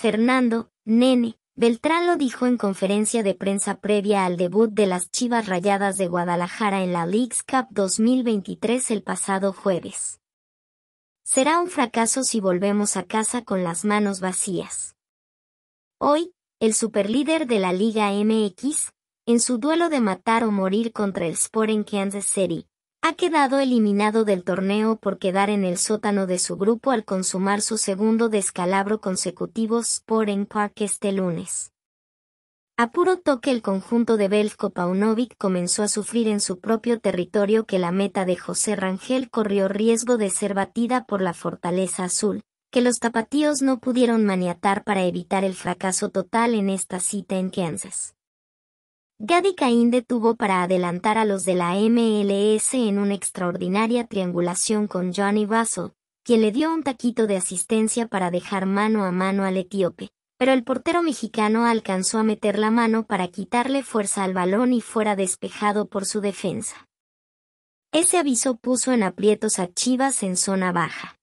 Fernando, nene, Beltrán lo dijo en conferencia de prensa previa al debut de las Chivas Rayadas de Guadalajara en la Leagues Cup 2023 el pasado jueves. Será un fracaso si volvemos a casa con las manos vacías. Hoy, el superlíder de la Liga MX, en su duelo de matar o morir contra el Sporting Kansas City, ha quedado eliminado del torneo por quedar en el sótano de su grupo al consumar su segundo descalabro consecutivo Sporting Park este lunes. A puro toque el conjunto de Belko Paunovic comenzó a sufrir en su propio territorio que la meta de José Rangel corrió riesgo de ser batida por la fortaleza azul, que los tapatíos no pudieron maniatar para evitar el fracaso total en esta cita en Kansas. Gadi Caín detuvo para adelantar a los de la MLS en una extraordinaria triangulación con Johnny Basso, quien le dio un taquito de asistencia para dejar mano a mano al etíope, pero el portero mexicano alcanzó a meter la mano para quitarle fuerza al balón y fuera despejado por su defensa. Ese aviso puso en aprietos a Chivas en zona baja.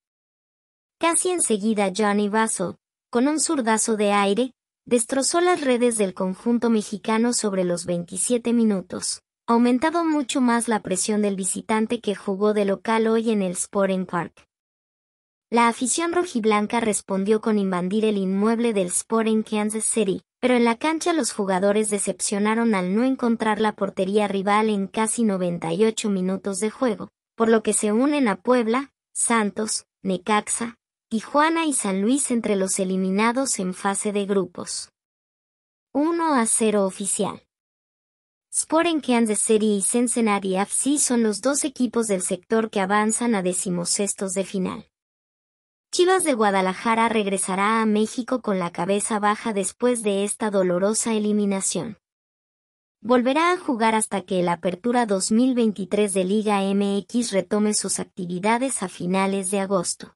Casi enseguida Johnny Basso, con un zurdazo de aire, destrozó las redes del conjunto mexicano sobre los 27 minutos, aumentando mucho más la presión del visitante que jugó de local hoy en el Sporting Park. La afición rojiblanca respondió con invadir el inmueble del Sporting Kansas City, pero en la cancha los jugadores decepcionaron al no encontrar la portería rival en casi 98 minutos de juego, por lo que se unen a Puebla, Santos, Necaxa, Tijuana y San Luis entre los eliminados en fase de grupos. 1 a 0 oficial. Sporting de Serie y Cincinnati FC son los dos equipos del sector que avanzan a decimosextos de final. Chivas de Guadalajara regresará a México con la cabeza baja después de esta dolorosa eliminación. Volverá a jugar hasta que la apertura 2023 de Liga MX retome sus actividades a finales de agosto.